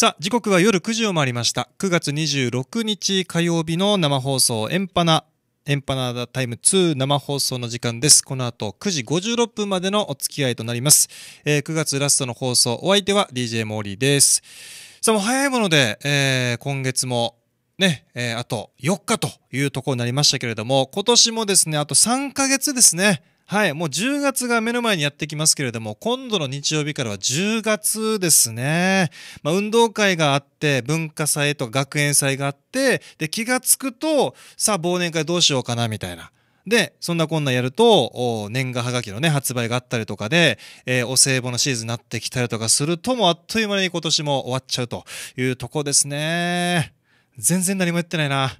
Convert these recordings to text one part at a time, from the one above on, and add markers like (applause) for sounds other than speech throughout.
さあ、時刻は夜9時を回りました。9月26日火曜日の生放送、エンパナ、エンパナタイム2生放送の時間です。この後9時56分までのお付き合いとなります。えー、9月ラストの放送、お相手は DJ モーリーです。さあ、もう早いもので、えー、今月もね、えー、あと4日というところになりましたけれども、今年もですね、あと3ヶ月ですね。はい、もう10月が目の前にやってきますけれども、今度の日曜日からは10月ですね。まあ、運動会があって、文化祭とか学園祭があって、で、気がつくと、さあ忘年会どうしようかな、みたいな。で、そんなこんなやると、年賀はがきのね、発売があったりとかで、えー、お歳暮のシーズンになってきたりとかすると、もうあっという間に今年も終わっちゃうというとこですね。全然何もやってないな。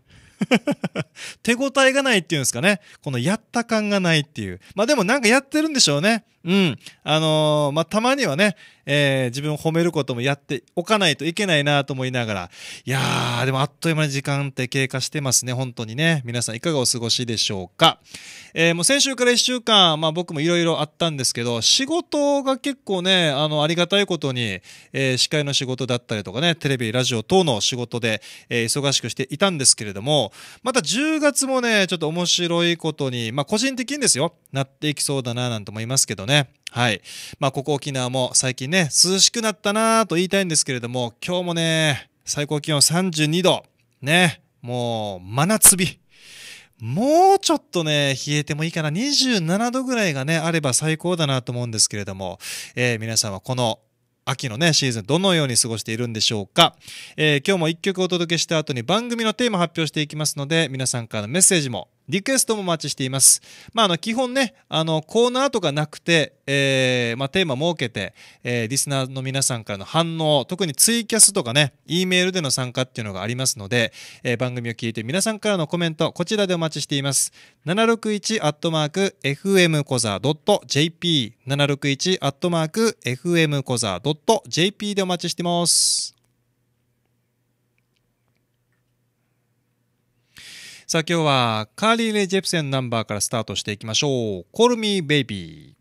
(laughs) 手応えがないっていうんですかね。このやった感がないっていう。まあでもなんかやってるんでしょうね。うん。あのー、まあ、たまにはね、えー、自分を褒めることもやっておかないといけないなと思いながら、いやー、でもあっという間に時間って経過してますね、本当にね。皆さんいかがお過ごしでしょうか。えー、もう先週から1週間、まあ、僕もいろいろあったんですけど、仕事が結構ね、あの、ありがたいことに、えー、司会の仕事だったりとかね、テレビ、ラジオ等の仕事で、えー、忙しくしていたんですけれども、また10月もね、ちょっと面白いことに、まあ、個人的にですよ、なっていきそうだななんて思いますけどね。ね。はい。まあ、ここ沖縄も最近ね、涼しくなったなと言いたいんですけれども、今日もね、最高気温32度。ね。もう、真夏日。もうちょっとね、冷えてもいいかな。27度ぐらいがね、あれば最高だなと思うんですけれども、えー、皆さんはこの秋のね、シーズンどのように過ごしているんでしょうか。えー、今日も一曲お届けした後に番組のテーマ発表していきますので、皆さんからのメッセージもリクエストもお待ちしています。まあ、あの、基本ね、あの、コーナーとかなくて、えー、まあ、テーマ設けて、えー、リスナーの皆さんからの反応、特にツイキャスとかね、E メールでの参加っていうのがありますので、えー、番組を聞いて皆さんからのコメント、こちらでお待ちしています。761-fmcoza.jp、761-fmcoza.jp でお待ちしてます。さあ今日はカーリー・レイ・ジェプセンナンバーからスタートしていきましょう。Call Me Baby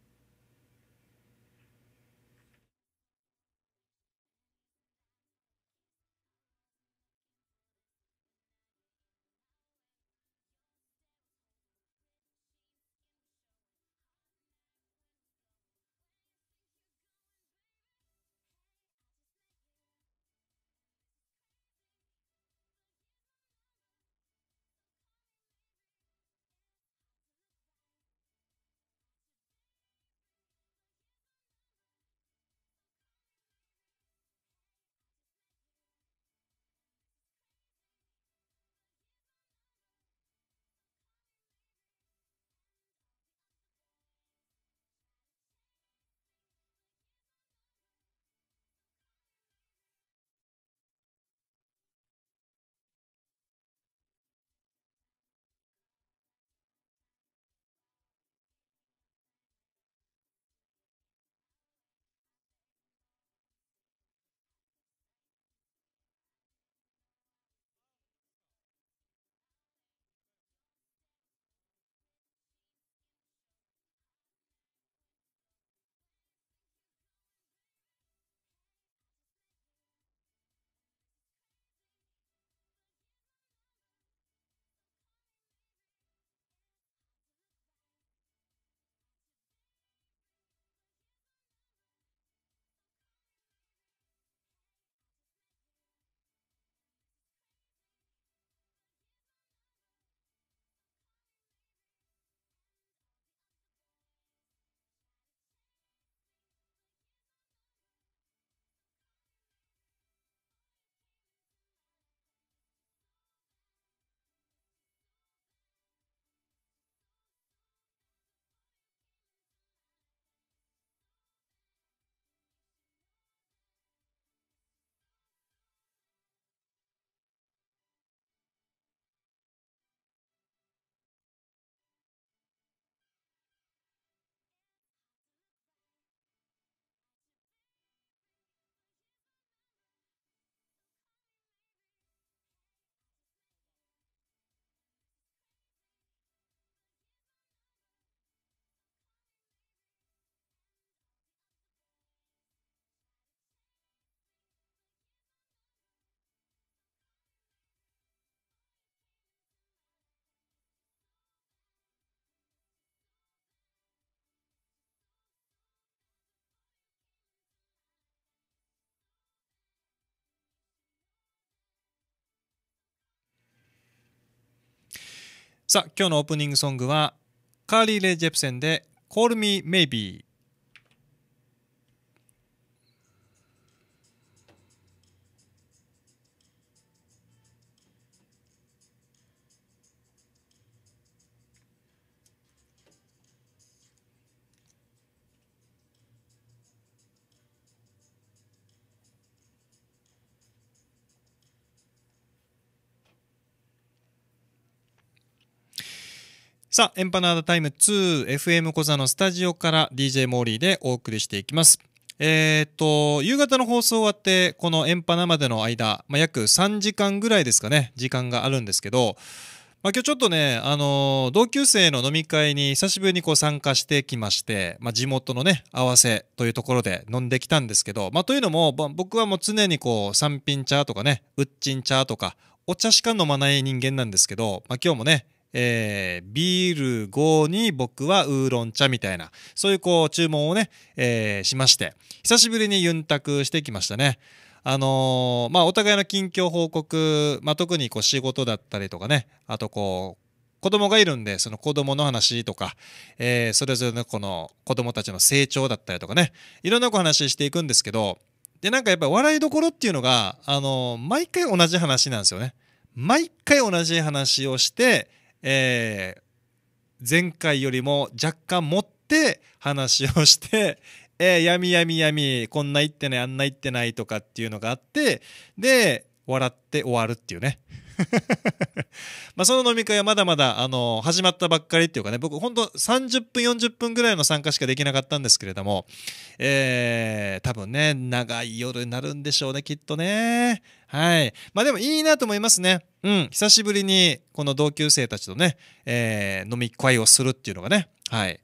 さあ、今日のオープニングソングは、カーリー・レイ・ジェプセンで、Call Me Maybe。さあ、エンパナーダタイム 2FM 小座のスタジオから DJ モーリーでお送りしていきます。えっ、と、夕方の放送終わって、このエンパナまでの間、まあ、約3時間ぐらいですかね、時間があるんですけど、まあ、今日ちょっとね、あのー、同級生の飲み会に久しぶりにこう参加してきまして、まあ、地元のね、合わせというところで飲んできたんですけど、まあ、というのも、僕はもう常にこう、三品茶とかね、うっちん茶とか、お茶しか飲まない人間なんですけど、まあ、今日もね、えー、ビール5に僕はウーロン茶みたいな、そういうこう注文をね、えー、しまして、久しぶりにユンタクしてきましたね。あのー、まあ、お互いの近況報告、まあ、特にこう仕事だったりとかね、あとこう、子供がいるんで、その子供の話とか、えー、それぞれのこの子供たちの成長だったりとかね、いろんなお話していくんですけど、で、なんかやっぱ笑いどころっていうのが、あの毎回同じ話なんですよね。毎回同じ話をして、えー、前回よりも若干持って話をして、(laughs) えー、やみやみやみ、こんな言ってない、あんな言ってないとかっていうのがあって、で、笑って終わるっていうね。(laughs) まあその飲み会はまだまだ、あの始まったばっかりっていうかね、僕ほんと30分、40分ぐらいの参加しかできなかったんですけれども、えー、多分ね、長い夜になるんでしょうね、きっとね。はい。まあでもいいなと思いますね。うん。久しぶりにこの同級生たちとね、えー、飲み会をするっていうのがね。はい。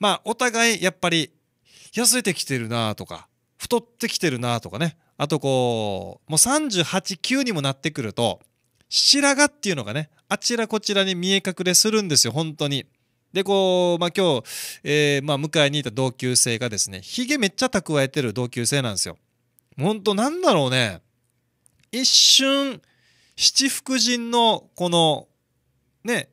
まあお互いやっぱり痩せてきてるなとか、太ってきてるなとかね。あとこう、もう38、9にもなってくると、白髪っていうのがね、あちらこちらに見え隠れするんですよ、本当に。で、こう、まあ、今日、えー、まあ、迎えにいた同級生がですね、ヒゲめっちゃ蓄えてる同級生なんですよ。本当なんだろうね。一瞬、七福神のこの、ね、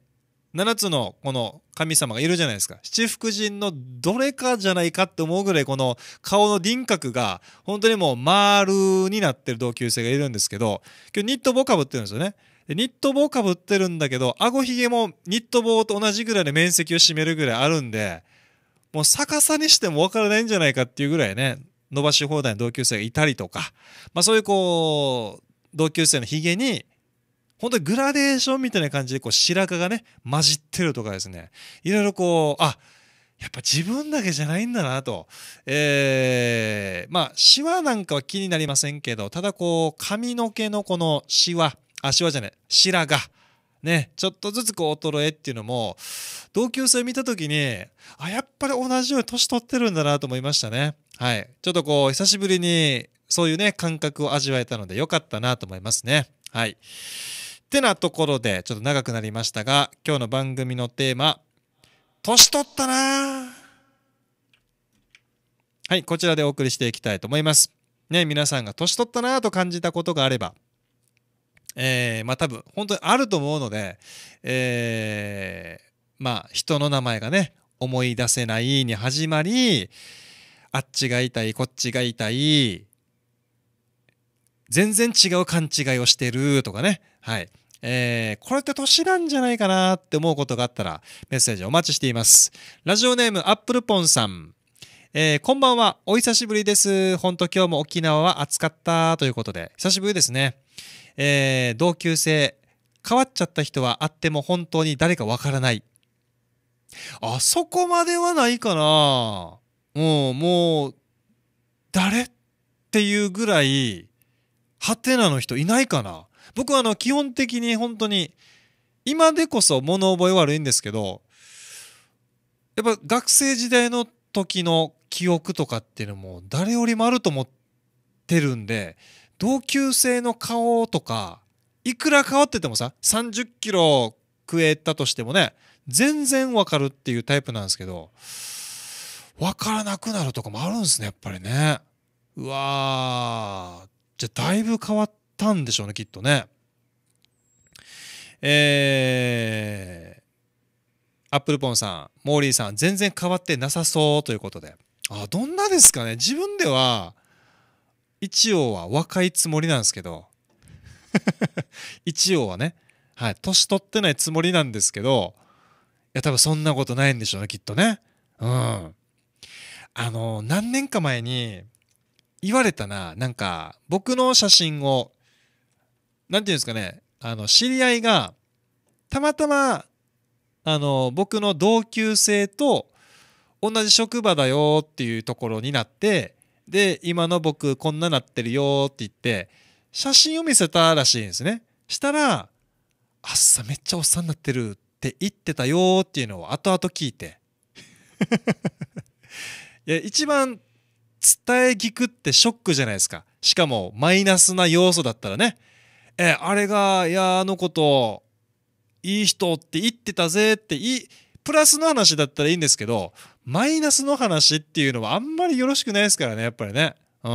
7つのこの神様がいるじゃないですか。七福神のどれかじゃないかって思うぐらいこの顔の輪郭が本当にもう丸になってる同級生がいるんですけど、今日ニット帽かぶってるんですよね。でニット帽かぶってるんだけど、あごひげもニット帽と同じぐらいの面積を占めるぐらいあるんで、もう逆さにしても分からないんじゃないかっていうぐらいね、伸ばし放題の同級生がいたりとか、まあ、そういうこう同級生のヒゲに本当にグラデーションみたいな感じでこう白髪がね混じってるとかですねいろいろこうあやっぱ自分だけじゃないんだなと、えー、まあシワなんかは気になりませんけどただこう髪の毛のこのシワあシワじゃない白髪ね、ちょっとずつこう衰えっていうのも、同級生見た時に、あ、やっぱり同じように年取ってるんだなと思いましたね。はい。ちょっとこう、久しぶりに、そういうね、感覚を味わえたので、良かったなと思いますね。はい。ってなところで、ちょっと長くなりましたが、今日の番組のテーマ、年取ったなはい、こちらでお送りしていきたいと思います。ね、皆さんが年取ったなと感じたことがあれば、えー、まあ多分本当にあると思うので、えー、まあ人の名前がね思い出せないに始まりあっちが痛いこっちが痛い全然違う勘違いをしてるとかねはいえー、これって年なんじゃないかなって思うことがあったらメッセージお待ちしていますラジオネームアップルポンさんえー、こんばんは。お久しぶりです。ほんと今日も沖縄は暑かったということで、久しぶりですね。えー、同級生変わっちゃった人はあっても本当に誰かわからないあそこまではないかなもうもう誰っていうぐらいハテナの人いないかな僕はあの基本的に本当に今でこそ物覚え悪いんですけどやっぱ学生時代の時の記憶とかっていうのも誰よりもあると思ってるんで同級生の顔とかいくら変わっててもさ30キロ食えたとしてもね全然わかるっていうタイプなんですけどわからなくなるとかもあるんですねやっぱりねうわーじゃあだいぶ変わったんでしょうねきっとねえー、アップルポンさんモーリーさん全然変わってなさそうということであどんなですかね自分では一応は若いつもりなんですけど一応はね、はい、年取ってないつもりなんですけど、いや、多分そんなことないんでしょうね、きっとね。うん。あの、何年か前に言われたな、なんか、僕の写真を、何て言うんですかね、あの、知り合いが、たまたま、あの、僕の同級生と同じ職場だよっていうところになって、で、今の僕こんななってるよって言って、写真を見せたらしいんですね。したら、あっさ、めっちゃおっさんになってるって言ってたよっていうのを後々聞いて。(laughs) いや、一番伝え聞くってショックじゃないですか。しかもマイナスな要素だったらね。え、あれが、いや、あのこと、いい人って言ってたぜってい、プラスの話だったらいいんですけど、マイナスの話っていうのはあんまりよろしくないですからね、やっぱりね。うん。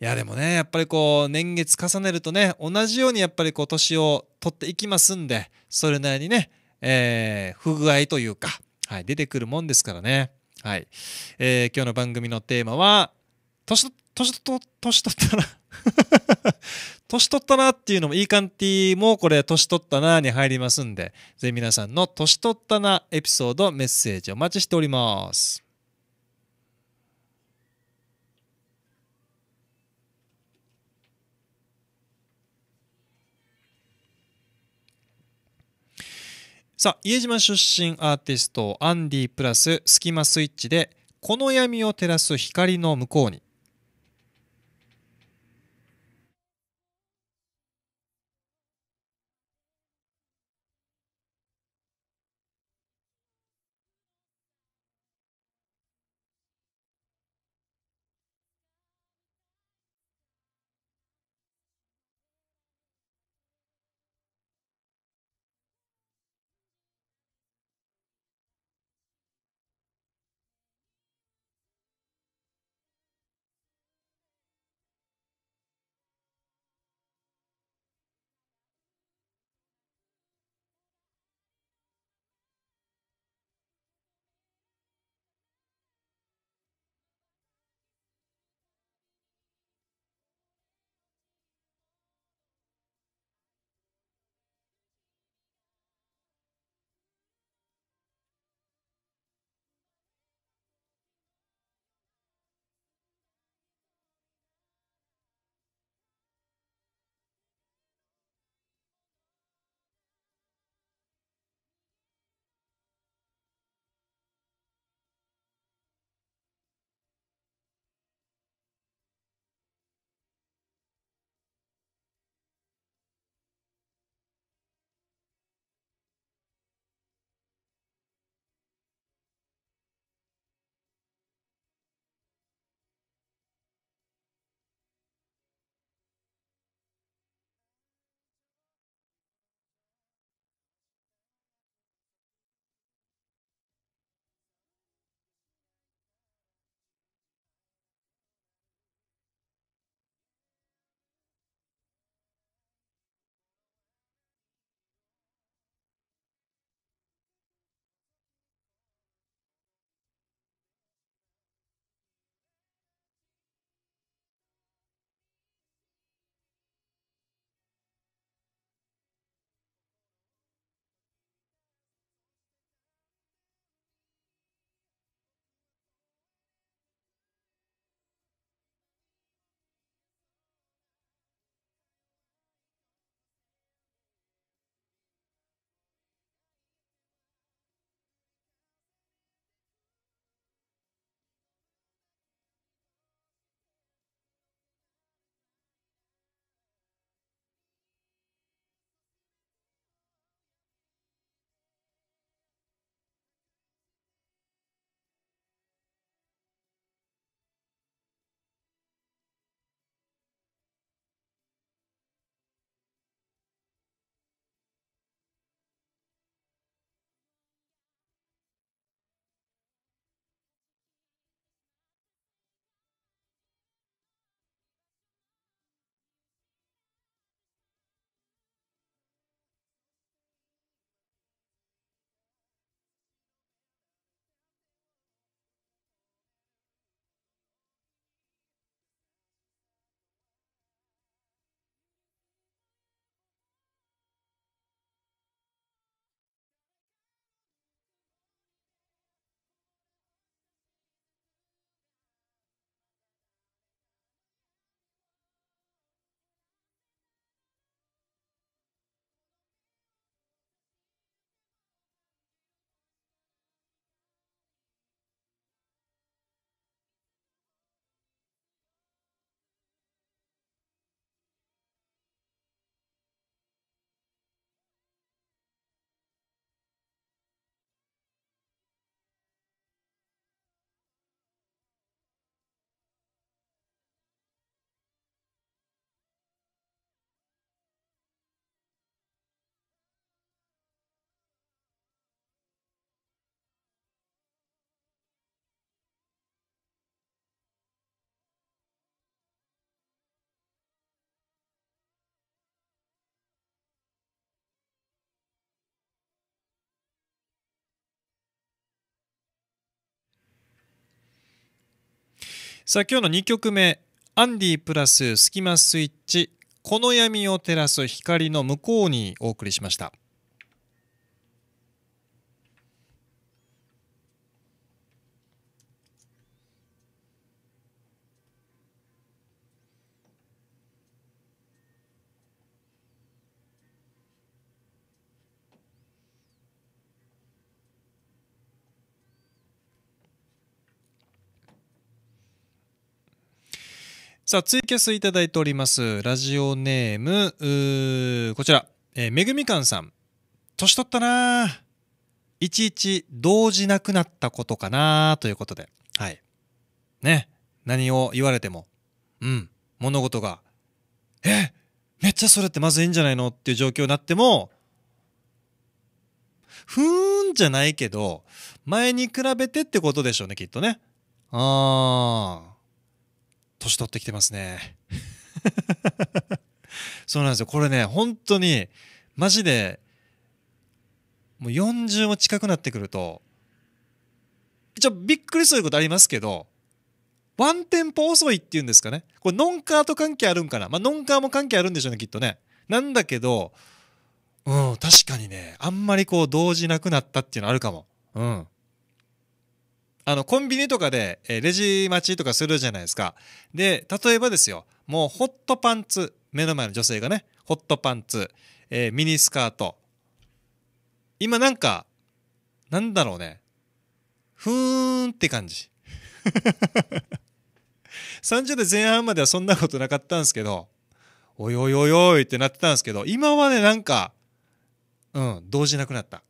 いやでもねやっぱりこう年月重ねるとね同じようにやっぱりこう年を取っていきますんでそれなりにね、えー、不具合というか、はい、出てくるもんですからねはい、えー、今日の番組のテーマは「年取っ年と、年取ったな (laughs) 年取ったなっていうのも、いい感じもこれ、年取ったなに入りますんで、ぜひ皆さんの年取ったなエピソード、メッセージお待ちしております。さあ、家島出身アーティスト、アンディプラス、スキマスイッチで、この闇を照らす光の向こうに。さあ今日の2曲目アンディプラススキマスイッチこの闇を照らす光の向こうにお送りしました。さあ、ツイキャスいただいております。ラジオネーム、ーこちら、えー、めぐみかんさん。年取ったなぁ。いちいち動じなくなったことかなということで。はい。ね。何を言われても。うん。物事が、えめっちゃそれってまずいんじゃないのっていう状況になっても、ふーんじゃないけど、前に比べてってことでしょうね、きっとね。あ年取ってきてますね。(laughs) そうなんですよ。これね、本当に、マジで、もう40も近くなってくると、一応びっくりすることありますけど、ワンテンポ遅いっていうんですかね。これ、ノンカーと関係あるんかな。まあ、ノンカーも関係あるんでしょうね、きっとね。なんだけど、うん、確かにね、あんまりこう、動じなくなったっていうのあるかも。うん。あの、コンビニとかで、えレジ待ちとかするじゃないですか。で、例えばですよ、もうホットパンツ、目の前の女性がね、ホットパンツ、えー、ミニスカート。今なんか、なんだろうね。ふーんって感じ。30 (laughs) 代前半まではそんなことなかったんですけど、おいおいおいおいってなってたんですけど、今はね、なんか、うん、動じなくなった。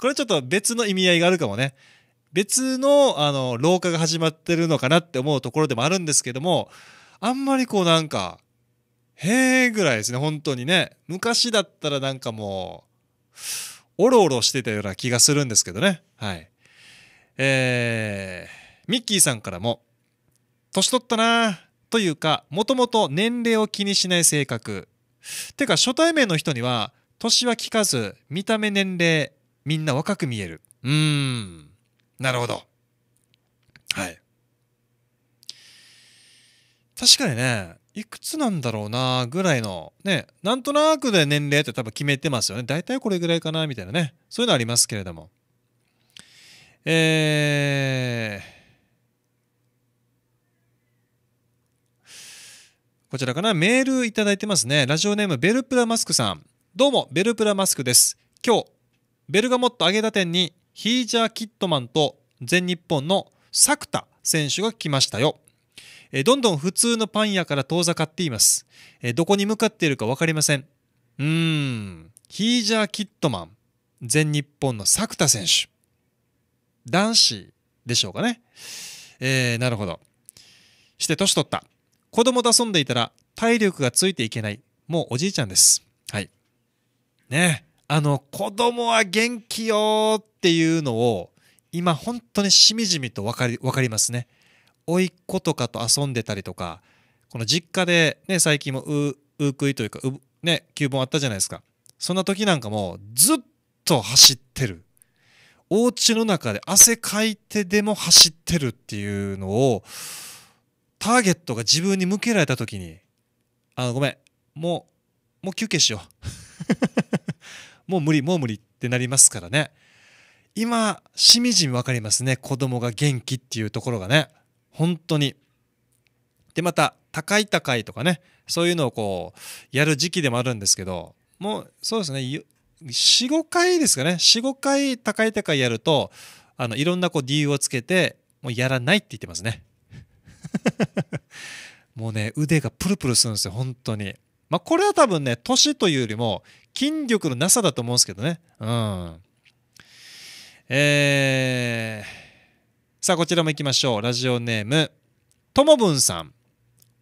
これちょっと別の意味合いがあるかもね。別の、あの、老化が始まってるのかなって思うところでもあるんですけども、あんまりこうなんか、へえぐらいですね、本当にね。昔だったらなんかもう、おろおろしてたような気がするんですけどね。はい。えー、ミッキーさんからも、年取ったなというか、もともと年齢を気にしない性格。てか、初対面の人には、年は聞かず、見た目年齢、みんな若く見えるうんなるほどはい確かにねいくつなんだろうなぐらいのねなんとなくで年齢って多分決めてますよね大体これぐらいかなみたいなねそういうのありますけれどもえー、こちらかなメールいただいてますねラジオネームベルプラマスクさんどうもベルプラマスクです今日ベルガモット上げた店にヒージャー・キットマンと全日本の作田選手が来ましたよ。えどんどん普通のパン屋から遠ざかっています。えどこに向かっているか分かりません。うーん、ヒージャー・キットマン、全日本の作田選手。男子でしょうかね。えー、なるほど。して年取った。子供と遊んでいたら体力がついていけない。もうおじいちゃんです。はい。ねえ。あの、子供は元気よっていうのを、今本当にしみじみと分かり、かりますね。甥っ子とかと遊んでたりとか、この実家でね、最近もう、うーくいというか、う、ね、旧盆あったじゃないですか。そんな時なんかもずっと走ってる。お家の中で汗かいてでも走ってるっていうのを、ターゲットが自分に向けられた時に、あの、ごめん、もう、もう休憩しよう。もう無理もう無理ってなりますからね今しみじみ分かりますね子供が元気っていうところがね本当にでまた高い高いとかねそういうのをこうやる時期でもあるんですけどもうそうですね45回ですかね45回高い高いやるとあのいろんなこう理由をつけてもうやらないって言ってますね (laughs) もうね腕がプルプルするんですよ本当にまあこれは多分ね年というよりも筋力のなさだと思うんですけどね。うん。えー、さあ、こちらも行きましょう。ラジオネーム、ともぶんさん。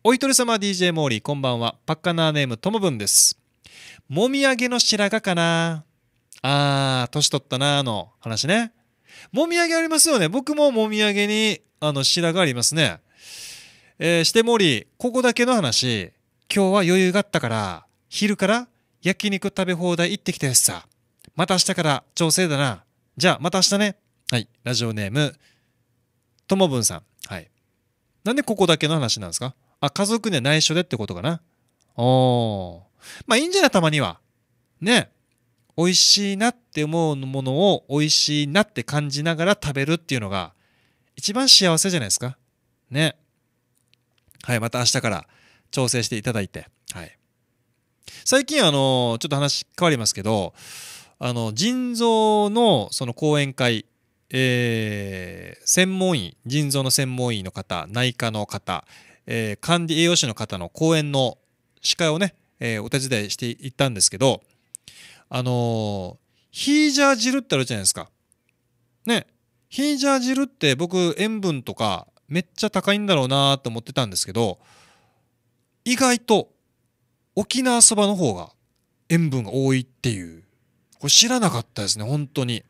おとり様 DJ モーリー、こんばんは。パッカナーネーム、ともぶんです。もみあげの白髪かなあー、年取ったなーの話ね。もみあげありますよね。僕ももみあげに、あの、白髪ありますね。えー、してモーリー、ここだけの話。今日は余裕があったから、昼から焼肉食べ放題行ってきたやつさ。また明日から調整だな。じゃあ、また明日ね。はい。ラジオネーム、ともぶんさん。はい。なんでここだけの話なんですかあ、家族には内緒でってことかな。おー。まあいいんじゃないたまには。ね。美味しいなって思うものを美味しいなって感じながら食べるっていうのが一番幸せじゃないですか。ね。はい、また明日から調整していただいて。はい。最近あのちょっと話変わりますけどあの腎臓のその講演会えー、専門医腎臓の専門医の方内科の方、えー、管理栄養士の方の講演の司会をね、えー、お手伝いしていったんですけどあのー、ヒージャー汁ってあるじゃないですかねヒージャー汁って僕塩分とかめっちゃ高いんだろうなと思ってたんですけど意外と沖縄そばの方が塩分が多いっていうこれ知らなかったですね本当に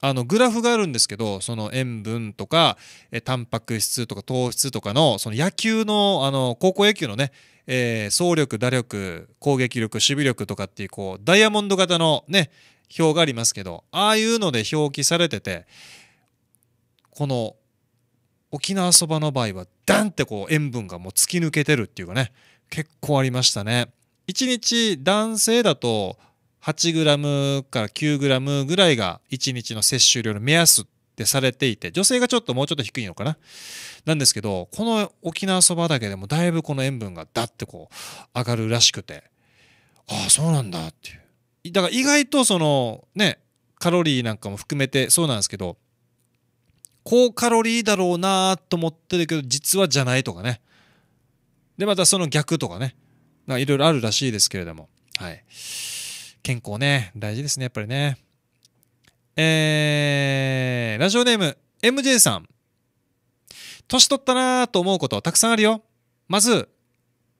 あのグラフがあるんですけどその塩分とかえタンパク質とか糖質とかのその野球のあの高校野球のね、えー、走力打力攻撃力守備力とかっていうこうダイヤモンド型のね表がありますけどああいうので表記されててこの沖縄そばの場合はダンってこう塩分がもう突き抜けてるっていうかね結構ありましたね1日男性だと 8g から 9g ぐらいが1日の摂取量の目安ってされていて女性がちょっともうちょっと低いのかななんですけどこの沖縄そばだけでもだいぶこの塩分がダッてこう上がるらしくてああそうなんだっていうだから意外とそのねカロリーなんかも含めてそうなんですけど高カロリーだろうなと思ってるけど実はじゃないとかねで、またその逆とかね、いろいろあるらしいですけれども、はい。健康ね、大事ですね、やっぱりね。えー、ラジオネーム、MJ さん。年取ったなーと思うことたくさんあるよ。まず、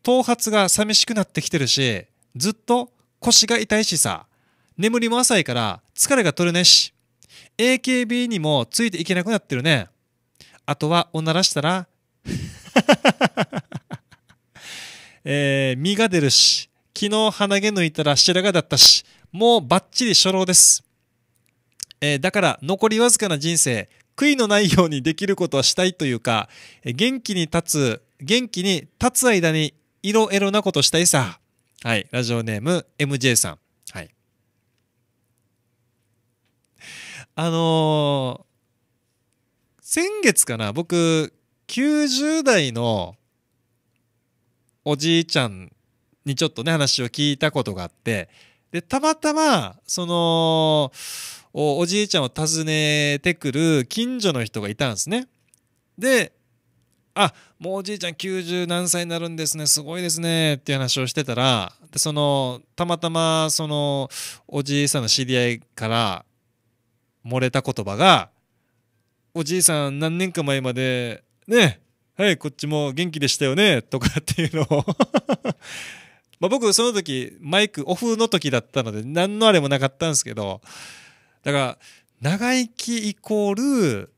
頭髪が寂しくなってきてるし、ずっと腰が痛いしさ、眠りも浅いから疲れが取れねし、AKB にもついていけなくなってるね。あとはおならしたら、(laughs) えー、実が出るし、昨日鼻毛抜いたら白髪だったし、もうバッチリ初老です。えー、だから残りわずかな人生、悔いのないようにできることはしたいというか、え元気に立つ、元気に立つ間にいろいろなことしたいさ。はい、ラジオネーム MJ さん。はい。あのー、先月かな、僕、90代のおじいちゃんにちょっとね、話を聞いたことがあって、で、たまたま、そのお、おじいちゃんを訪ねてくる近所の人がいたんですね。で、あ、もうおじいちゃん90何歳になるんですね、すごいですね、っていう話をしてたら、でその、たまたま、その、おじいさんの知り合いから漏れた言葉が、おじいさん何年か前まで、ね、はい、こっちも元気でしたよね、とかっていうのを (laughs) ま僕、その時、マイクオフの時だったので、何のあれもなかったんですけど、だから、長生きイコール、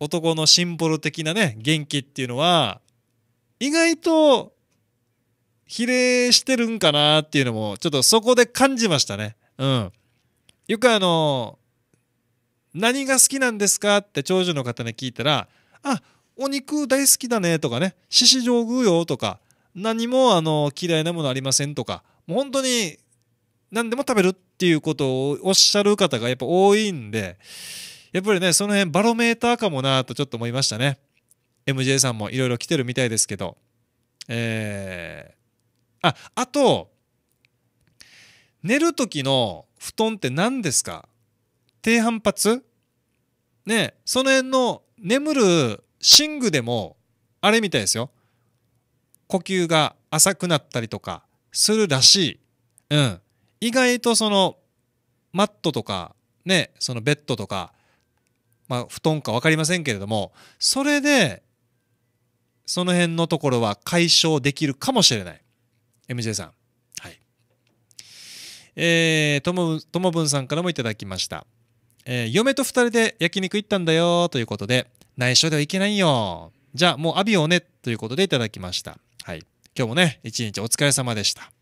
男のシンボル的なね、元気っていうのは、意外と、比例してるんかなっていうのも、ちょっとそこで感じましたね。うん。よくあの、何が好きなんですかって長寿の方に聞いたら、あ、お肉大好きだねとかね、獅子上偶よとか、何もあの嫌いなものありませんとか、もう本当に何でも食べるっていうことをおっしゃる方がやっぱ多いんで、やっぱりね、その辺バロメーターかもなとちょっと思いましたね。MJ さんもいろいろ来てるみたいですけど。えー、あ、あと、寝る時の布団って何ですか低反発ねその辺の眠る寝具でもあれみたいですよ呼吸が浅くなったりとかするらしい、うん、意外とそのマットとかねそのベッドとか、まあ、布団か分かりませんけれどもそれでその辺のところは解消できるかもしれない MJ さんはいえー、ともともぶんさんからもいただきました、えー、嫁と2人で焼肉行ったんだよということで内緒ではいけないよ。じゃあ、もうアビをね、ということでいただきました。はい。今日もね、一日お疲れ様でした。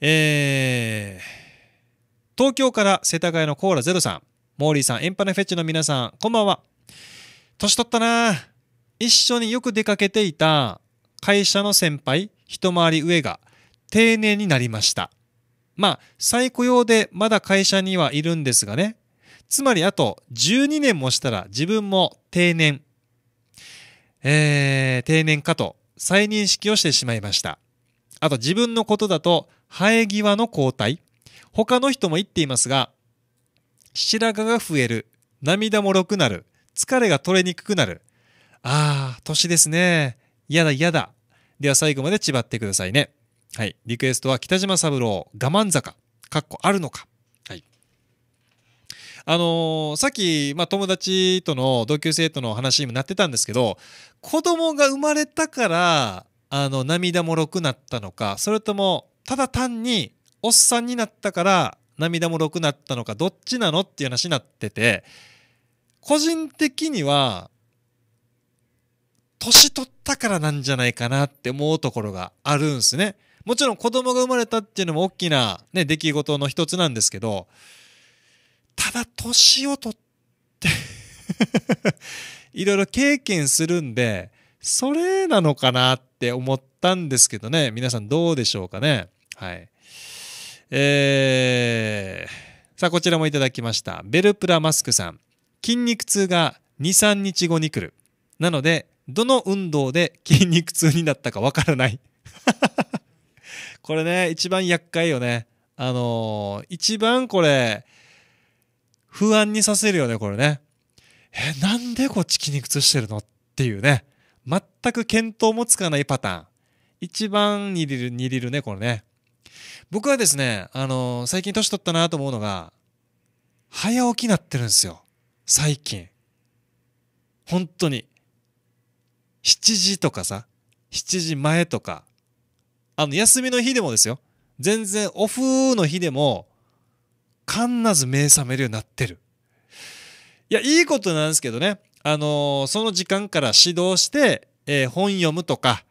えー、東京から世田谷のコーラゼロさん、モーリーさん、エンパネフェッチの皆さん、こんばんは。年取ったな一緒によく出かけていた会社の先輩、一回り上が定年になりました。まあ、再雇用でまだ会社にはいるんですがね、つまりあと12年もしたら自分も定年、えー、定年かと再認識をしてしまいました。あと自分のことだと生え際の交代。他の人も言っていますが、白髪が増える、涙もろくなる、疲れが取れにくくなる。ああ、年ですね。嫌だ嫌だ。では最後まで縛ってくださいね。はい。リクエストは北島三郎、我慢坂、かっこあるのか。あのー、さっき、まあ、友達との同級生との話にもなってたんですけど子供が生まれたからあの涙もろくなったのかそれともただ単におっさんになったから涙もろくなったのかどっちなのっていう話になってて個人的には年取ったからなんじゃないかなって思うところがあるんすね。もちろん子供が生まれたっていうのも大きな、ね、出来事の一つなんですけど、ただ年を取って (laughs) いろいろ経験するんでそれなのかなって思ったんですけどね皆さんどうでしょうかねはいえー、さあこちらもいただきましたベルプラマスクさん筋肉痛が23日後に来るなのでどの運動で筋肉痛になったかわからない (laughs) これね一番厄介よねあのー、一番これ不安にさせるよね、これね。え、なんでこっち筋肉痛してるのっていうね。全く見当もつかないパターン。一番にりる、にりるね、これね。僕はですね、あのー、最近年取ったなと思うのが、早起きなってるんですよ。最近。本当に。7時とかさ、7時前とか。あの、休みの日でもですよ。全然、オフの日でも、かんなず目覚めるようになってる。いや、いいことなんですけどね、あのー、その時間から指導して、えー、本読むとか、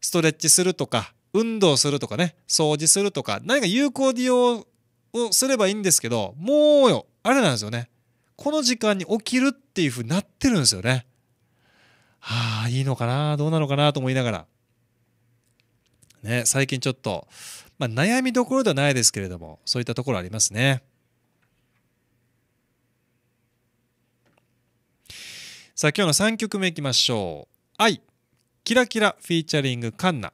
ストレッチするとか、運動するとかね、掃除するとか、何か有効利用をすればいいんですけど、もうよ、あれなんですよね。この時間に起きるっていう風になってるんですよね。はあ、いいのかなどうなのかなと思いながら。ね、最近ちょっと、まあ、悩みどころではないですけれどもそういったところありますね。さあ今日の3曲目いきましょう「愛」キラキラフィーチャリングカンナ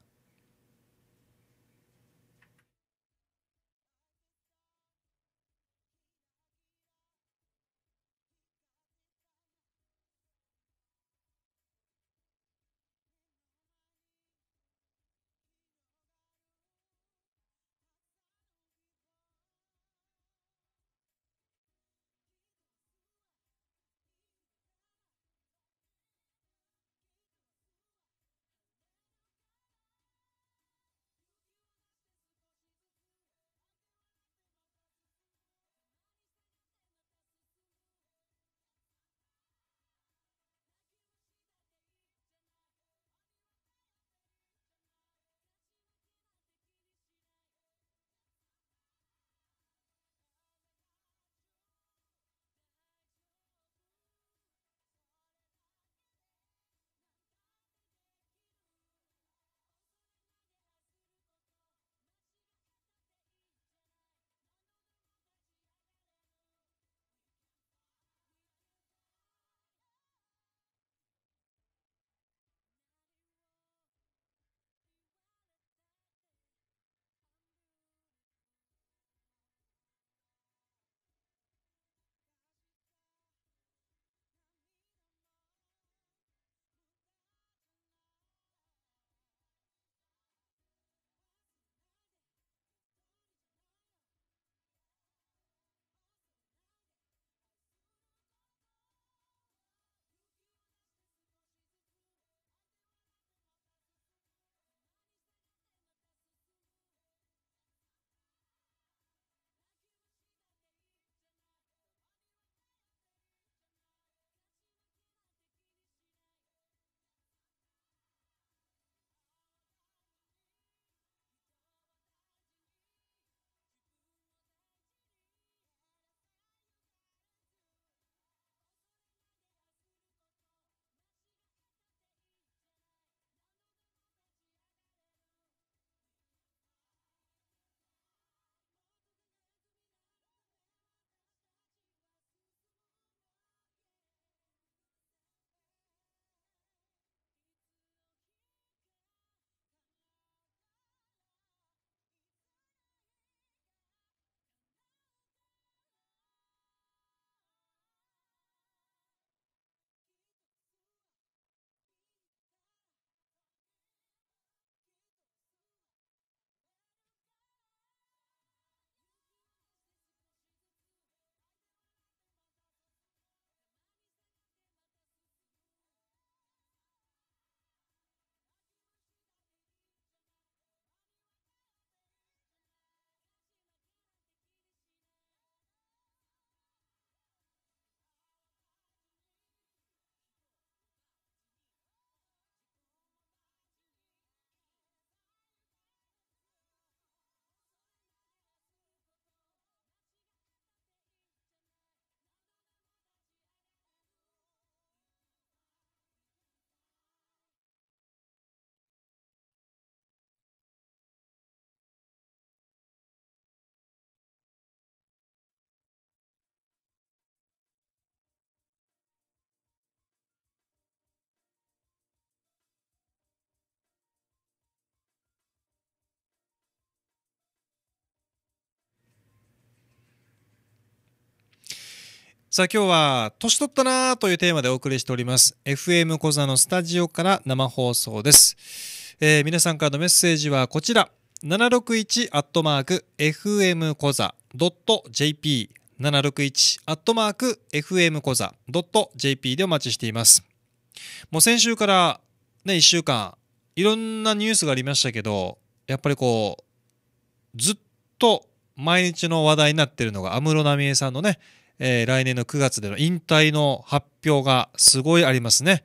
さあ今日は年取ったなーというテーマでお送りしております FM 小座のスタジオから生放送です、えー、皆さんからのメッセージはこちら761アットマーク FM 小座ドット .jp 761アットマーク FM 小座ドット .jp でお待ちしていますもう先週からね1週間いろんなニュースがありましたけどやっぱりこうずっと毎日の話題になってるのが安室奈美恵さんのねえー、来年の9月での引退の発表がすごいありますね。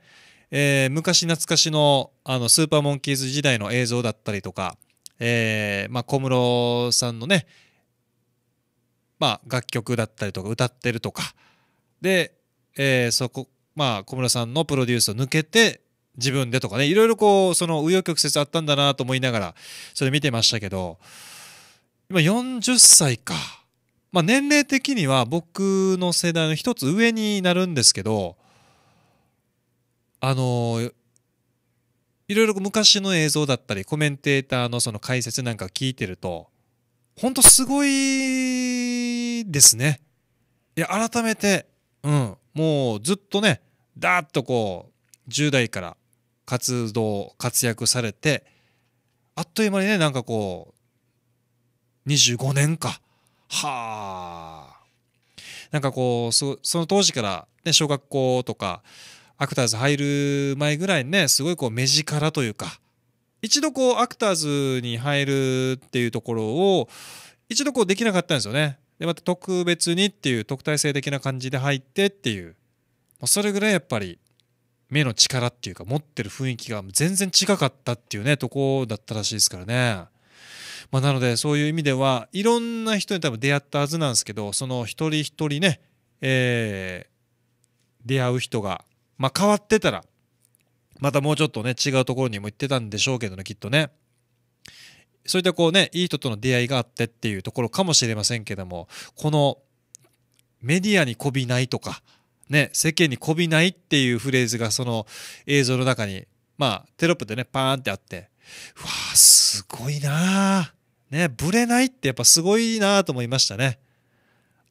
えー、昔懐かしのあのスーパーモンキーズ時代の映像だったりとか、えー、まあ、小室さんのね、まあ、楽曲だったりとか歌ってるとかで、えー、そこ、まあ、小室さんのプロデュースを抜けて自分でとかねいろいろこうその紆余曲折あったんだなと思いながらそれ見てましたけど今40歳か。まあ、年齢的には僕の世代の一つ上になるんですけどあのいろいろ昔の映像だったりコメンテーターのその解説なんか聞いてると本当すごいですね。いや改めて、うん、もうずっとねだーっとこう10代から活動活躍されてあっという間にねなんかこう25年かはあなんかこうその当時から、ね、小学校とかアクターズ入る前ぐらいねすごいこう目力というか一度こうアクターズに入るっていうところを一度こうできなかったんですよねでまた特別にっていう特待生的な感じで入ってっていうそれぐらいやっぱり目の力っていうか持ってる雰囲気が全然違かったっていうねとこだったらしいですからねまあ、なのでそういう意味ではいろんな人に多分出会ったはずなんですけどその一人一人ね、えー、出会う人が、まあ、変わってたらまたもうちょっとね違うところにも行ってたんでしょうけどねきっとねそういったこうねいい人との出会いがあってっていうところかもしれませんけどもこのメディアに媚びないとかね世間に媚びないっていうフレーズがその映像の中にまあテロップでねパーンってあってうわーすごいなーね、ぶれないってやっぱすごいなと思いましたね。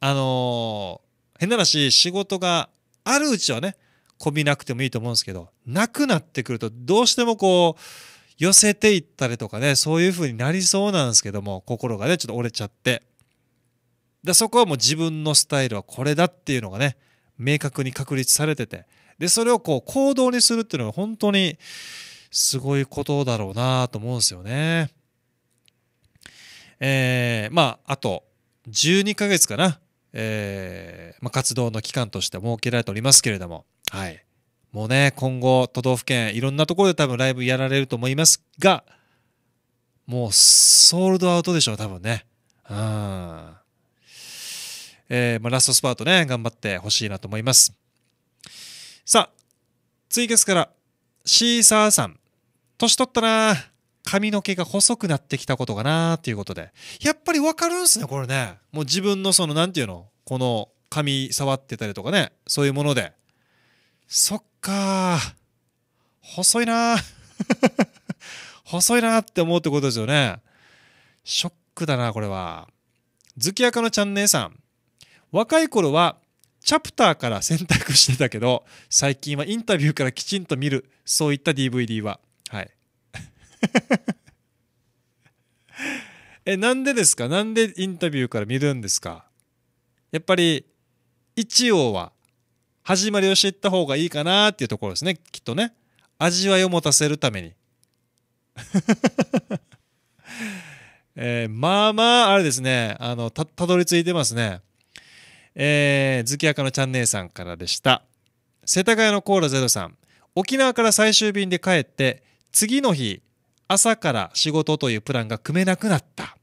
あのー、変な話、仕事があるうちはね、こびなくてもいいと思うんですけど、なくなってくると、どうしてもこう、寄せていったりとかね、そういう風になりそうなんですけども、心がね、ちょっと折れちゃって。で、そこはもう自分のスタイルはこれだっていうのがね、明確に確立されてて、で、それをこう、行動にするっていうのは本当にすごいことだろうなと思うんですよね。えー、まあ、あと12ヶ月かな、えー、まあ、活動の期間として設けられておりますけれども、はい。もうね、今後、都道府県、いろんなところで多分ライブやられると思いますが、もう、ソールドアウトでしょう、多分ね。うん。えー、まあ、ラストスパートね、頑張ってほしいなと思います。さあ、ツイキャスから、シーサーさん、年取ったなー。髪の毛が細くなってきたことかなっていうことでやっぱりわかるんすねこれねもう自分のその何て言うのこの髪触ってたりとかねそういうものでそっか細いな (laughs) 細いなって思うってことですよねショックだなこれは月明のチャンネルさん若い頃はチャプターから選択してたけど最近はインタビューからきちんと見るそういった DVD は (laughs) え、なんでですかなんでインタビューから見るんですかやっぱり、一応は、始まりを知った方がいいかなっていうところですね、きっとね。味わいを持たせるために。(laughs) えー、まあまあ、あれですね、あの、た、たどり着いてますね。えー、月明のチャンネルさんからでした。世田谷のコーラゼロさん、沖縄から最終便で帰って、次の日、朝から仕事というプランが組めなくなった。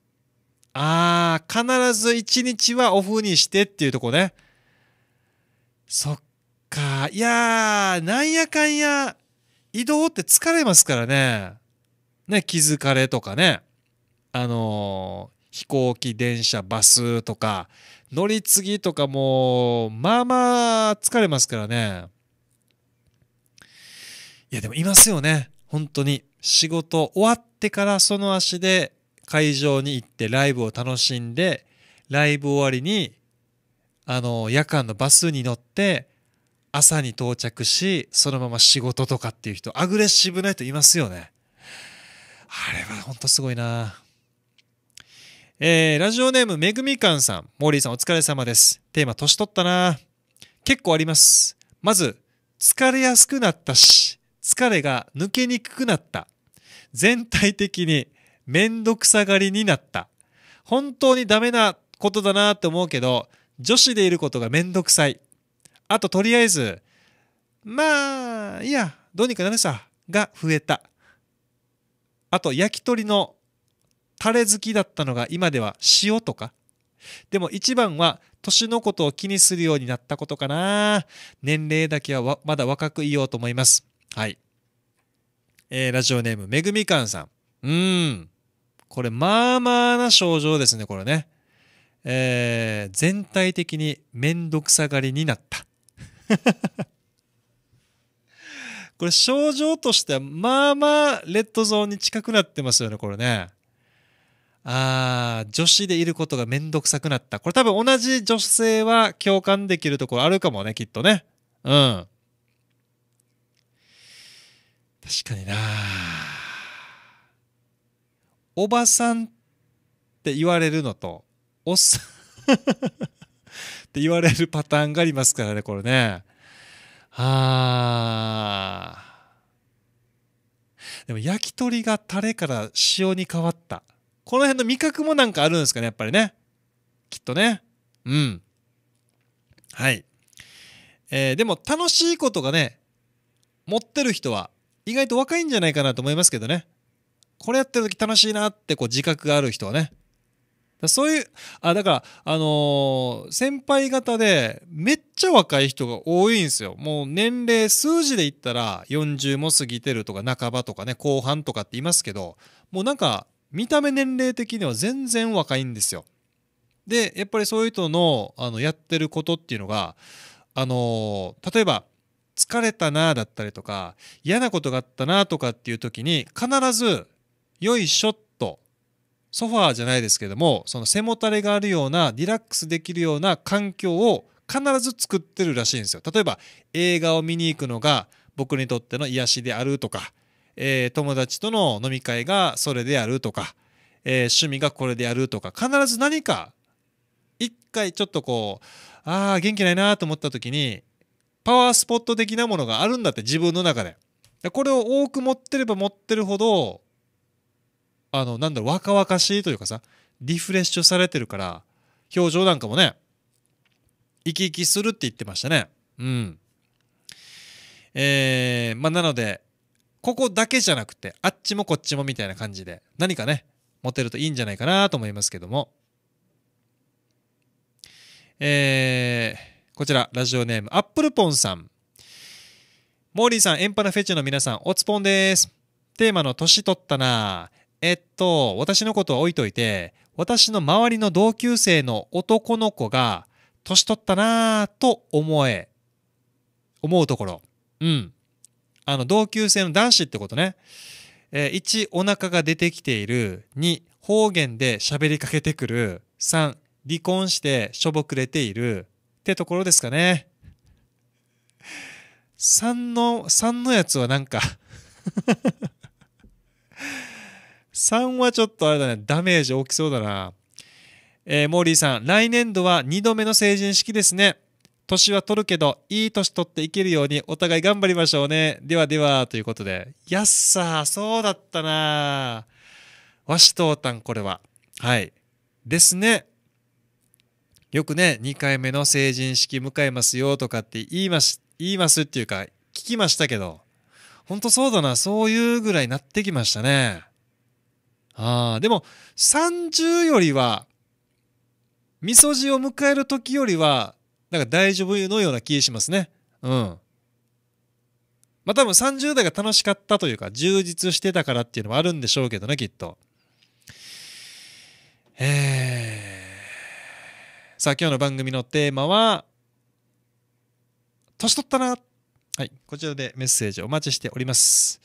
あー、必ず一日はオフにしてっていうとこね。そっか。いやー、なんやかんや、移動って疲れますからね。ね、気づかれとかね。あのー、飛行機、電車、バスとか、乗り継ぎとかも、まあまあ疲れますからね。いや、でもいますよね。本当に。仕事終わってからその足で会場に行ってライブを楽しんで、ライブ終わりに、あの、夜間のバスに乗って、朝に到着し、そのまま仕事とかっていう人、アグレッシブな人いますよね。あれはほんとすごいなえー、ラジオネームめぐみかんさん、モーリーさんお疲れ様です。テーマ、年取ったな結構あります。まず、疲れやすくなったし、疲れが抜けにくくなった。全体的にめんどくさがりになった。本当にダメなことだなって思うけど、女子でいることがめんどくさい。あととりあえず、まあ、いや、どうにかなるさ、が増えた。あと、焼き鳥のタレ好きだったのが今では塩とか。でも一番は年のことを気にするようになったことかな。年齢だけはまだ若くいようと思います。はい。えー、ラジオネーム、めぐみかんさん。うん。これ、まあまあな症状ですね、これね。えー、全体的にめんどくさがりになった。(laughs) これ、症状としては、まあまあ、レッドゾーンに近くなってますよね、これね。あー、女子でいることがめんどくさくなった。これ多分同じ女性は共感できるところあるかもね、きっとね。うん。確かになおばさんって言われるのとおっさん (laughs) って言われるパターンがありますからねこれねあでも焼き鳥がタレから塩に変わったこの辺の味覚もなんかあるんですかねやっぱりねきっとねうんはいえー、でも楽しいことがね持ってる人は意外と若いんじゃないかなと思いますけどね。これやってる時楽しいなってこう自覚がある人はね。そういう、あ、だから、あのー、先輩方でめっちゃ若い人が多いんですよ。もう年齢数字で言ったら40も過ぎてるとか半ばとかね、後半とかって言いますけど、もうなんか見た目年齢的には全然若いんですよ。で、やっぱりそういう人のあのやってることっていうのが、あのー、例えば疲れたなだったりとか嫌なことがあったなとかっていう時に必ずよいしょっとソファーじゃないですけどもその背もたれがあるようなリラックスできるような環境を必ず作ってるらしいんですよ。例えば映画を見に行くのが僕にとっての癒しであるとか、えー、友達との飲み会がそれであるとか、えー、趣味がこれであるとか必ず何か一回ちょっとこうああ元気ないなと思った時にパワースポット的なものがあるんだって自分の中でこれを多く持ってれば持ってるほどあのなんだろう若々しいというかさリフレッシュされてるから表情なんかもね生き生きするって言ってましたねうんえー、まあなのでここだけじゃなくてあっちもこっちもみたいな感じで何かね持てるといいんじゃないかなと思いますけどもえーこちら、ラジオネーム、アップルポンさん。モーリーさん、エンパラフェチの皆さん、おつぽんです。テーマの年取ったなえっと、私のことは置いといて、私の周りの同級生の男の子が、年取ったなと思え、思うところ。うん。あの、同級生の男子ってことね。えー、1、お腹が出てきている。2、方言で喋りかけてくる。3、離婚してしょぼくれている。ってところですかね。3の、3のやつはなんか3 (laughs) はちょっとあれだね、ダメージ大きそうだな。えー、モーリーさん、来年度は2度目の成人式ですね。年は取るけど、いい年取っていけるようにお互い頑張りましょうね。ではでは、ということで。やっさー、そうだったなわしとうたん、これは。はい。ですね。よくね、2回目の成人式迎えますよとかって言います、言いますっていうか、聞きましたけど、ほんとそうだな、そういうぐらいなってきましたね。ああ、でも、30よりは、みそじを迎える時よりは、なんか大丈夫のような気しますね。うん。まあ多分30代が楽しかったというか、充実してたからっていうのもあるんでしょうけどね、きっと。えーさあ今日の番組のテーマは年取ったなはいこちらでメッセージお待ちしております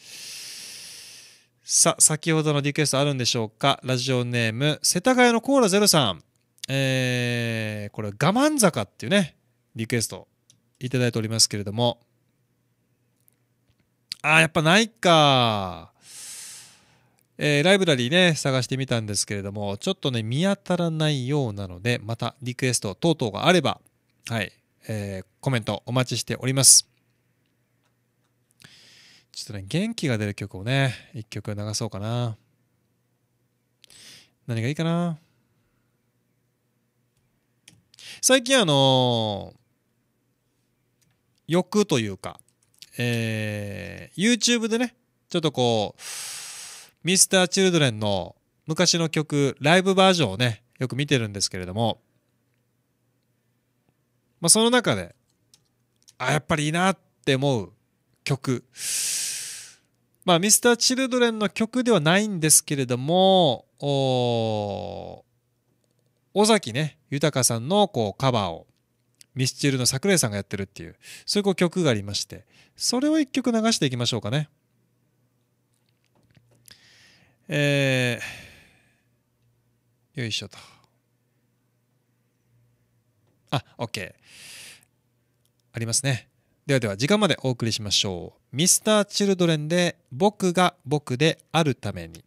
さあ先ほどのリクエストあるんでしょうかラジオネーム世田谷のコーラゼロさんえー、これ我慢坂っていうねリクエストいただいておりますけれどもあーやっぱないかえー、ライブラリーね、探してみたんですけれども、ちょっとね、見当たらないようなので、またリクエスト等々があれば、はい、えー、コメントお待ちしております。ちょっとね、元気が出る曲をね、一曲流そうかな。何がいいかな最近あのー、欲というか、えー、YouTube でね、ちょっとこう、ミスターチルドレンの昔の曲、ライブバージョンをね、よく見てるんですけれども、まあ、その中で、あ、やっぱりいいなって思う曲、まあ、ミスターチルドレンの曲ではないんですけれども、尾崎ね、豊さんのこうカバーをミスチルの桜井さんがやってるっていう、そういうこう曲がありまして、それを一曲流していきましょうかね。えー、よいしょと。あ、OK。ありますね。ではでは時間までお送りしましょう。ミスターチルドレンで僕が僕であるために。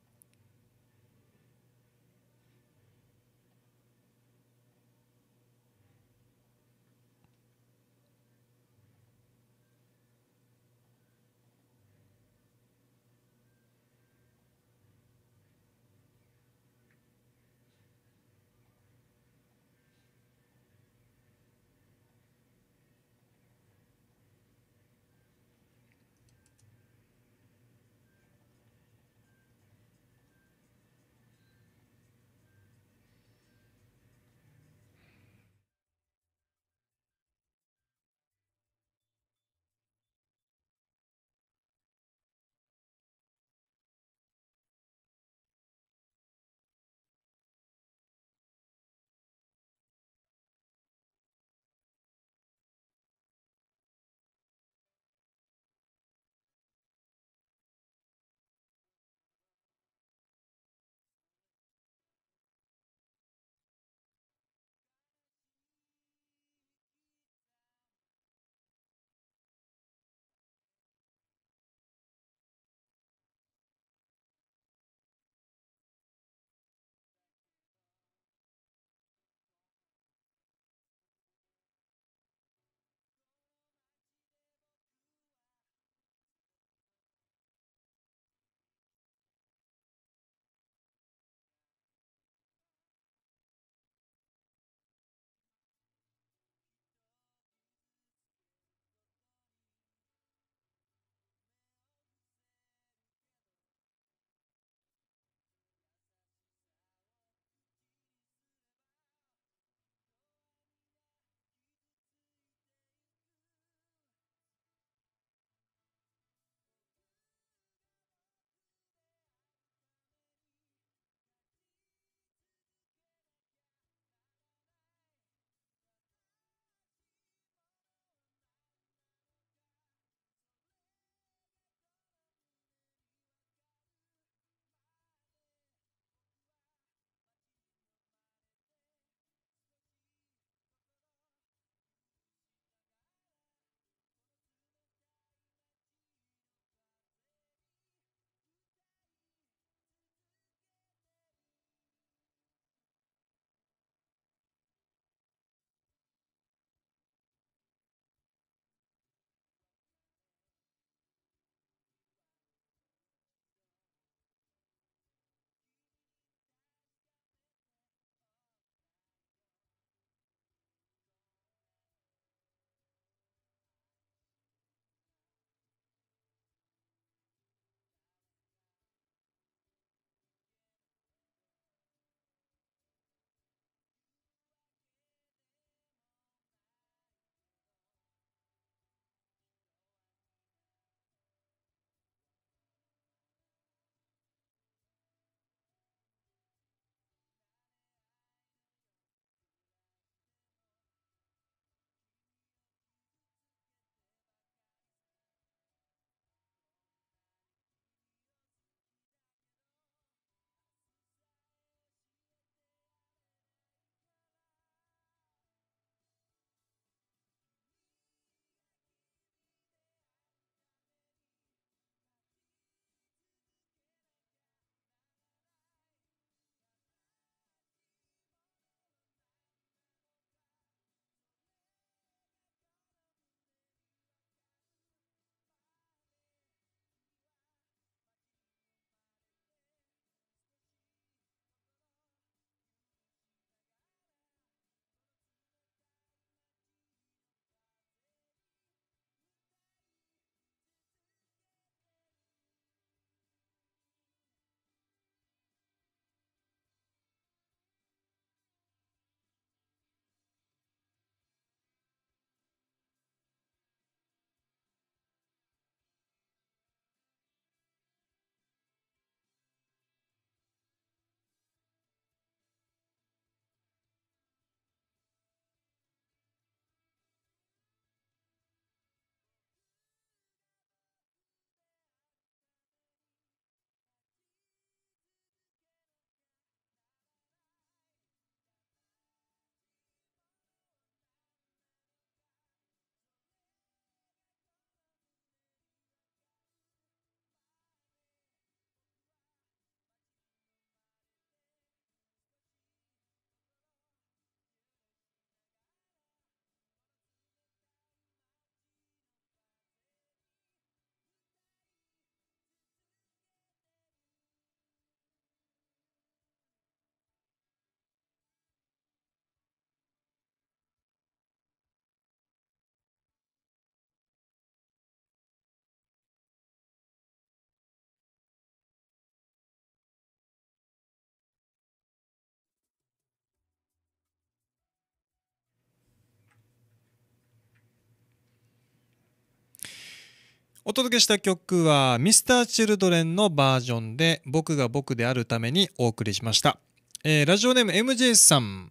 お届けした曲は Mr.Children のバージョンで僕が僕であるためにお送りしました。えー、ラジオネーム MJ さん、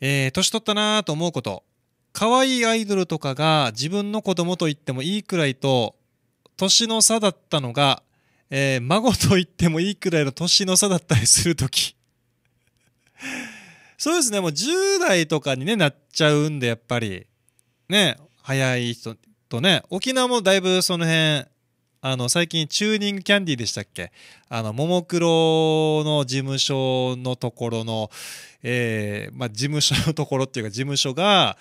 えー、年取ったなぁと思うこと、可愛いアイドルとかが自分の子供と言ってもいいくらいと、年の差だったのが、えー、孫と言ってもいいくらいの年の差だったりするとき。(laughs) そうですね、もう10代とかに、ね、なっちゃうんで、やっぱり。ね、早い人とね沖縄もだいぶその辺あの最近チューニングキャンディーでしたっけあのももクロの事務所のところの、えーまあ、事務所のところっていうか事務所が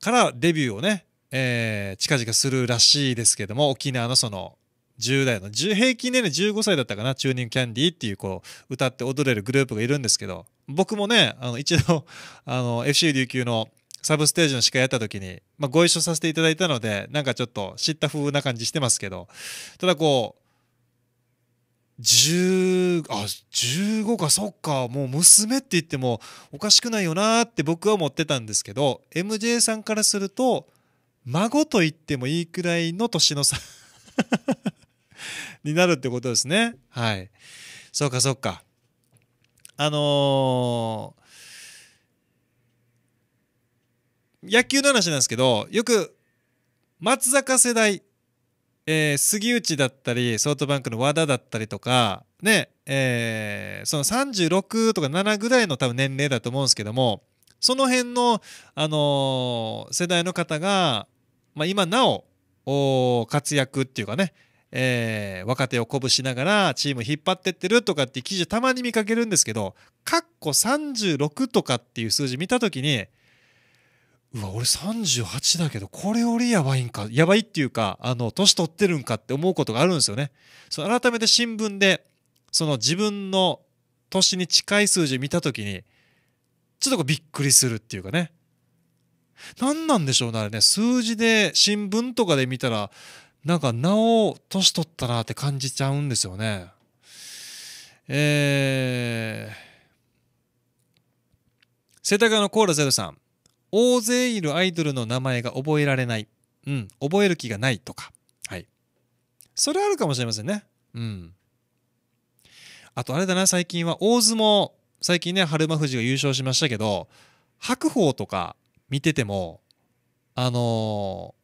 からデビューをね、えー、近々するらしいですけども沖縄のその10代の平均年齢15歳だったかなチューニングキャンディーっていうこう歌って踊れるグループがいるんですけど僕もねあの一度あの FC 琉球のサブステージの司会やった時に、まあ、ご一緒させていただいたので、なんかちょっと知った風な感じしてますけど、ただこう、10あ15かそっかもう娘って言ってもおかしくないよなって僕は思ってたんですけど MJ さんからすると孫と言ってもいいくらいの年の差 (laughs) になるってことですねはいそうかそうかあのー、野球の話なんですけど、よく、松坂世代、えー、杉内だったり、ソフトバンクの和田だったりとか、ね、えー、その36とか7ぐらいの多分年齢だと思うんですけども、その辺の、あのー、世代の方が、まあ、今なお活躍っていうかね、えー、若手を鼓舞しながらチーム引っ張ってってるとかっていう記事たまに見かけるんですけど、かっこ36とかっていう数字見た時に、うわ俺38だけどこれ俺やばいんかやばいっていうかあの年取ってるんかって思うことがあるんですよね。そう改めて新聞でその自分の年に近い数字見た時にちょっとこうびっくりするっていうかね何なんでしょうねあれね数字で新聞とかで見たらなんかなお年取ったなって感じちゃうんですよね。えー、世田谷のコーラゼルさん大勢いるアイドルの名前が覚えられない、うん、覚える気がないとか、はい。それあるかもしれませんね。うん。あとあれだな、最近は大相撲、最近ね、春馬富士が優勝しましたけど、白鵬とか見てても、あの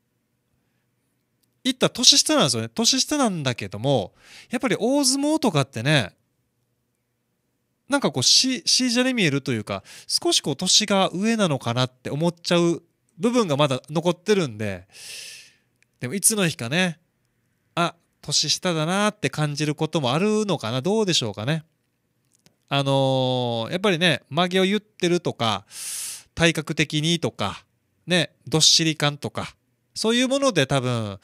ー、いった年下なんですよね。年下なんだけども、やっぱり大相撲とかってね、なんかこうシージャレミエルというか少しこう年が上なのかなって思っちゃう部分がまだ残ってるんででもいつの日かねあ年下だなって感じることもあるのかなどうでしょうかねあのー、やっぱりね曲げを言ってるとか体格的にとかねどっしり感とかそういうもので多分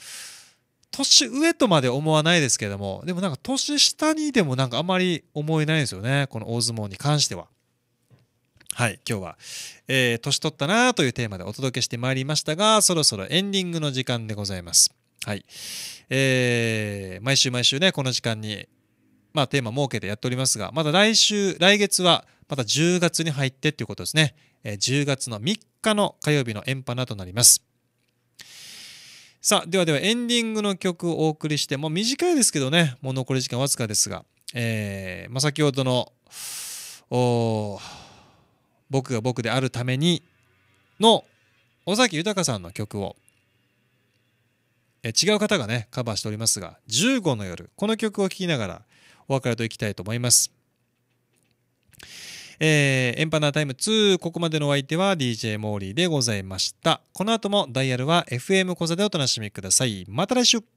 年上とまで思わないですけども、でもなんか年下にでもなんかあんまり思えないですよね。この大相撲に関しては。はい、今日は、えー、年取ったなというテーマでお届けしてまいりましたが、そろそろエンディングの時間でございます。はい。えー、毎週毎週ね、この時間に、まあテーマ設けてやっておりますが、まだ来週、来月は、また10月に入ってっていうことですね。えー、10月の3日の火曜日のエンパナとなります。さあではではエンディングの曲をお送りしてもう短いですけどねもう残り時間わずかですが、えーまあ、先ほどの僕が僕であるためにの尾崎豊さんの曲をえ違う方がねカバーしておりますが15の夜この曲を聴きながらお別れといきたいと思います。えー、エンパナータイム2、ここまでのお相手は DJ モーリーでございました。この後もダイヤルは FM 小座でお楽しみください。また来週